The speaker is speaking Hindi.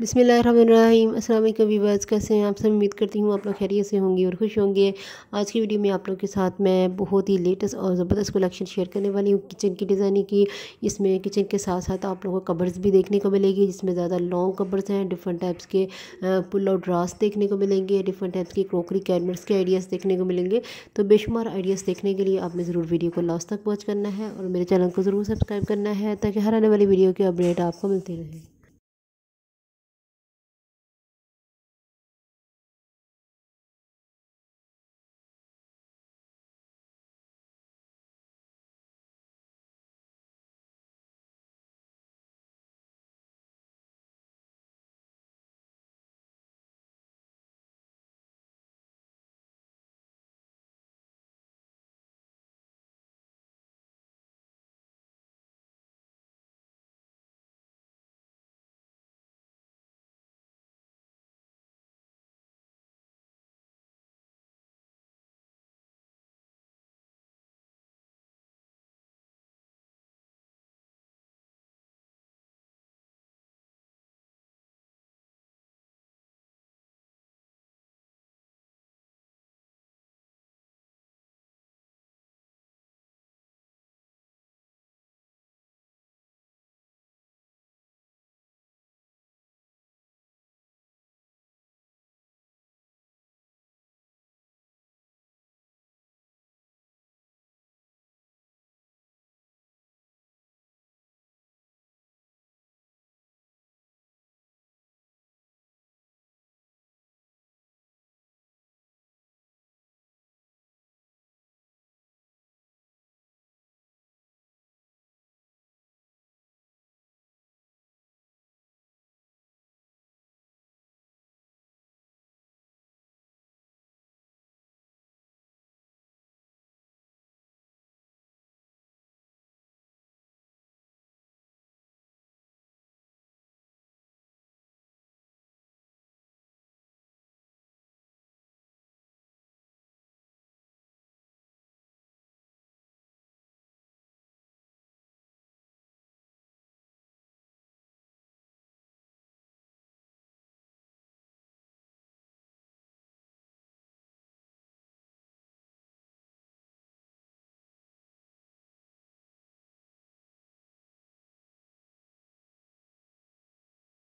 बिसमीम् अल्लाम वीवर्स कैसे हैं आप सब उम्मीद करती हूँ आप लोग खैरियत से होंगे और खुश होंगे आज की वीडियो में आप लोग के साथ मैं बहुत ही लेटेस्ट और ज़बरदस्त कलेक्शन शेयर करने वाली हूँ किचन की डिज़ाइनिंग की इसमें किचन के साथ साथ आप लोगों को कबर्स भी देखने को मिलेगी जिसमें ज़्यादा लॉन्ग कबर्स हैं डिफरेंट टाइप्स के पुल और ड्रास देखने को मिलेंगे डिफरेंट टाइप्स की क्रोकरी कैबिनेट्स के आइडियाज़ देखने को मिलेंगे तो बेशुमार आइडियाज़ देखने के लिए आपने ज़रूर वीडियो को लास्ट तक वॉच करना है और मेरे चैनल को ज़रूर सब्सक्राइब करना है ताकि हर आने वाली वीडियो के अपडेट आपको मिलती रहे